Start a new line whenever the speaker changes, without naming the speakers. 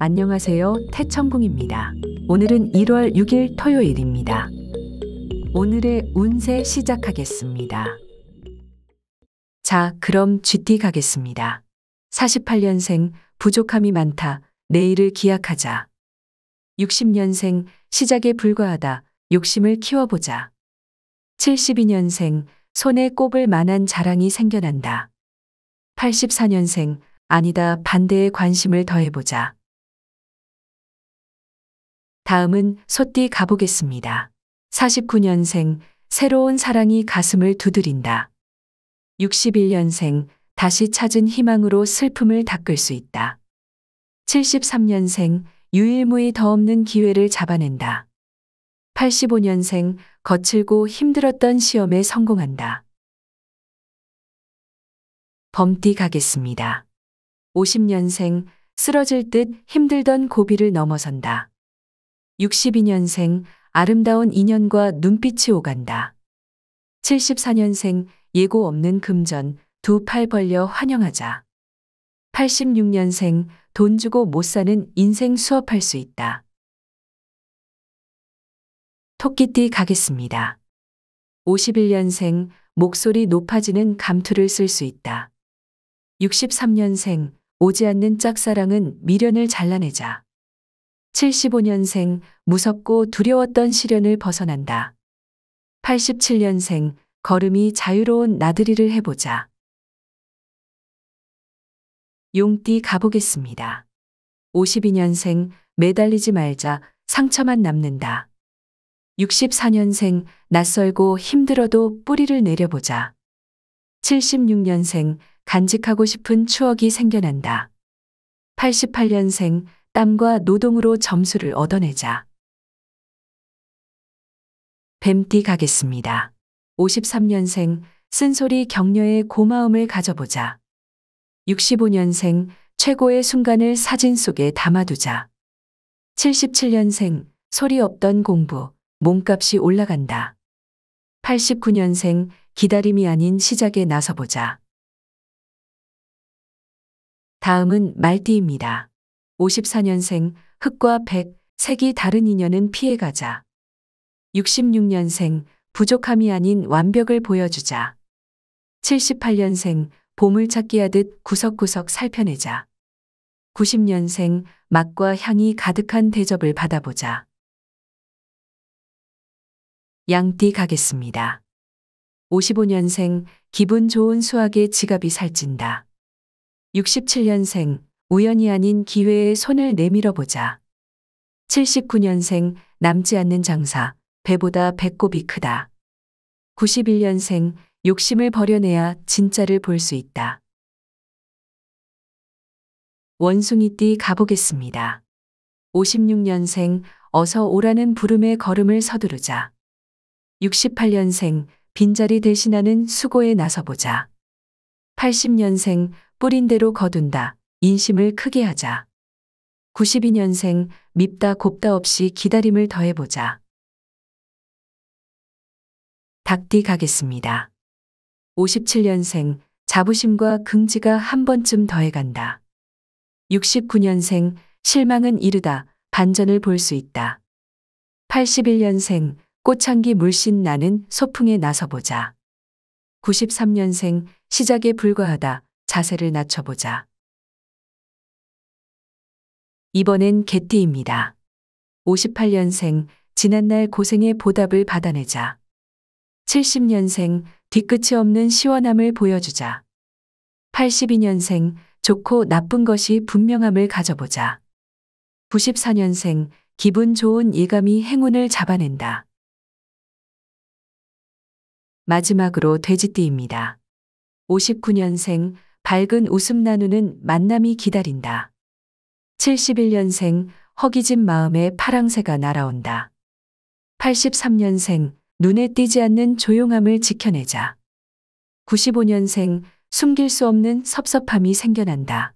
안녕하세요. 태천궁입니다. 오늘은 1월 6일 토요일입니다. 오늘의 운세 시작하겠습니다. 자, 그럼 GT 가겠습니다. 48년생 부족함이 많다. 내일을 기약하자. 60년생 시작에 불과하다. 욕심을 키워보자. 72년생 손에 꼽을 만한 자랑이 생겨난다. 84년생 아니다 반대의 관심을 더해보자. 다음은 소띠 가보겠습니다. 49년생 새로운 사랑이 가슴을 두드린다. 61년생 다시 찾은 희망으로 슬픔을 닦을 수 있다. 73년생 유일무이 더 없는 기회를 잡아낸다. 85년생 거칠고 힘들었던 시험에 성공한다. 범띠 가겠습니다. 50년생 쓰러질 듯 힘들던 고비를 넘어선다. 62년생 아름다운 인연과 눈빛이 오간다. 74년생 예고 없는 금전 두 팔 벌려 환영하자. 86년생 돈 주고 못 사는 인생 수업할 수 있다. 토끼띠 가겠습니다. 51년생 목소리 높아지는 감투를 쓸 수 있다. 63년생 오지 않는 짝사랑은 미련을 잘라내자. 75년생 무섭고 두려웠던 시련을 벗어난다. 87년생 걸음이 자유로운 나들이를 해보자. 용띠 가보겠습니다. 52년생 매달리지 말자 상처만 남는다. 64년생 낯설고 힘들어도 뿌리를 내려보자. 76년생 간직하고 싶은 추억이 생겨난다. 88년생 땀과 노동으로 점수를 얻어내자. 뱀띠 가겠습니다. 53년생 쓴소리 격려의 고마움을 가져보자. 65년생 최고의 순간을 사진 속에 담아두자. 77년생 소리 없던 공부 몸값이 올라간다. 89년생 기다림이 아닌 시작에 나서보자. 다음은 말띠입니다. 54년생 흙과 백, 색이 다른 인연은 피해가자. 66년생 부족함이 아닌 완벽을 보여주자. 78년생 보물 찾기 하듯 구석구석 살펴내자. 90년생 맛과 향이 가득한 대접을 받아보자. 양띠 가겠습니다. 55년생 기분 좋은 수학의 지갑이 살찐다. 67년생 우연이 아닌 기회에 손을 내밀어 보자. 79년생 남지 않는 장사 배보다 배꼽이 크다. 91년생 욕심을 버려내야 진짜를 볼 수 있다. 원숭이띠 가보겠습니다. 56년생 어서 오라는 부름의 걸음을 서두르자. 68년생 빈자리 대신하는 수고에 나서보자. 80년생 뿌린대로 거둔다. 인심을 크게 하자. 92년생 밉다 곱다 없이 기다림을 더해보자. 닭띠 가겠습니다. 57년생 자부심과 긍지가 한 번쯤 더해간다. 69년생 실망은 이르다 반전을 볼 수 있다. 81년생 꽃향기 물씬 나는 소풍에 나서보자. 93년생 시작에 불과하다 자세를 낮춰보자. 이번엔개띠입니다 58년생 지난날 고생의 보답을 받아내자. 70년생 뒤끝이 없는 시원함을 보여주자. 82년생 좋고 나쁜 것이 분명함을 가져보자. 94년생 기분 좋은 예감이 행운을 잡아낸다. 마지막으로 돼지띠입니다. 59년생 밝은 웃음 나누는 만남이 기다린다. 71년생 허기진 마음에 파랑새가 날아온다. 83년생 눈에 띄지 않는 조용함을 지켜내자. 95년생 숨길 수 없는 섭섭함이 생겨난다.